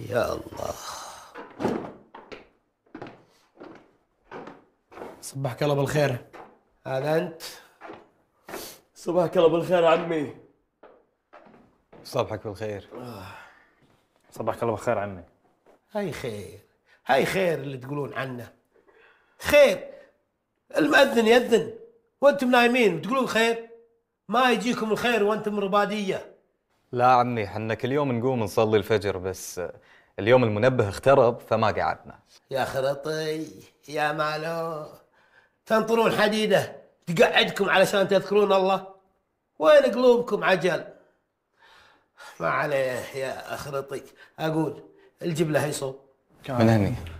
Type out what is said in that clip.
يا الله صبحك الله بالخير هذا انت صبحك الله بالخير عمي صبحك بالخير صبحك الله بالخير عمي هاي خير هاي خير اللي تقولون عنه خير المأذن يأذن وانتم نايمين وتقولون خير ما يجيكم الخير وانتم رباديه لا عمي حنا كل يوم نقوم نصلي الفجر بس اليوم المنبه اخترب فما قعدنا يا خرطي يا مالو تنطرون حديدة تقعدكم علشان تذكرون الله وين قلوبكم عجل ما عليه يا أخرطي أقول الجبلة صوب من هني